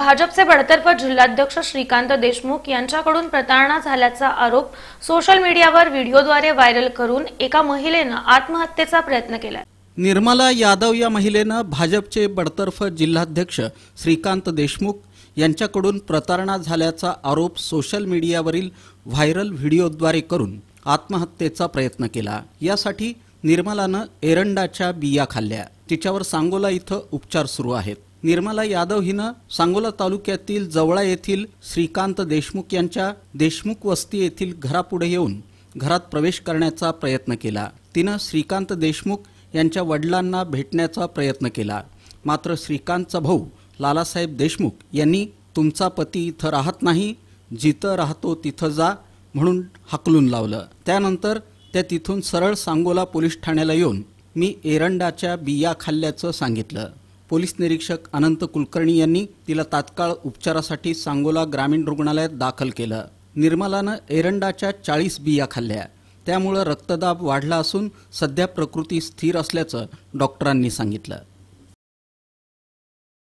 भाजपचे बडतर्फ जिल्हाध्यक्ष श्रीकांत देशमुख यांच्याकडून प्रतारणा झाल्याचा आरोप सोशल मीडियावर व्हिडिओद्वारे व्हायरल करून एका महिलेनं आत्महत्येचा प्रयत्न केला निर्मला यादव या महिलेनं भाजपचे बडतर्फ जिल्हाध्यक्ष श्रीकांत देशमुख यांच्याकडून प्रतारणा झाल्याचा आरोप सोशल मीडियावरील व्हायरल व्हिडिओद्वारे करून आत्महत्येचा प्रयत्न केला यासाठी निर्मलानं एरंडाच्या बिया खाल्ल्या तिच्यावर सांगोला इथं उपचार सुरू आहेत निर्मला यादव हिनं सांगोला तालुक्यातील जवळा येथील श्रीकांत देशमुख यांच्या देशमुख वस्ती येथील घरापुढे येऊन घरात प्रवेश करण्याचा प्रयत्न केला तिनं श्रीकांत देशमुख यांच्या वडिलांना भेटण्याचा प्रयत्न केला मात्र श्रीकांतचा भाऊ लालासाहेब देशमुख यांनी तुमचा पती इथं राहत नाही जिथं राहतो तिथं जा म्हणून हकलून लावलं त्यानंतर त्या तिथून सरळ सांगोला पोलीस ठाण्याला येऊन मी एरंडाच्या बिया खाल्ल्याचं सांगितलं पोलीस निरीक्षक अनंत कुलकर्णी यांनी तिला तात्काळ उपचारासाठी सांगोला ग्रामीण रुग्णालयात दाखल केलं निर्मलानं एरंडाच्या चाळीस बिया खाल्ल्या त्यामुळं रक्तदाब वाढला असून सध्या प्रकृती स्थिर असल्याचं डॉक्टरांनी सांगितलं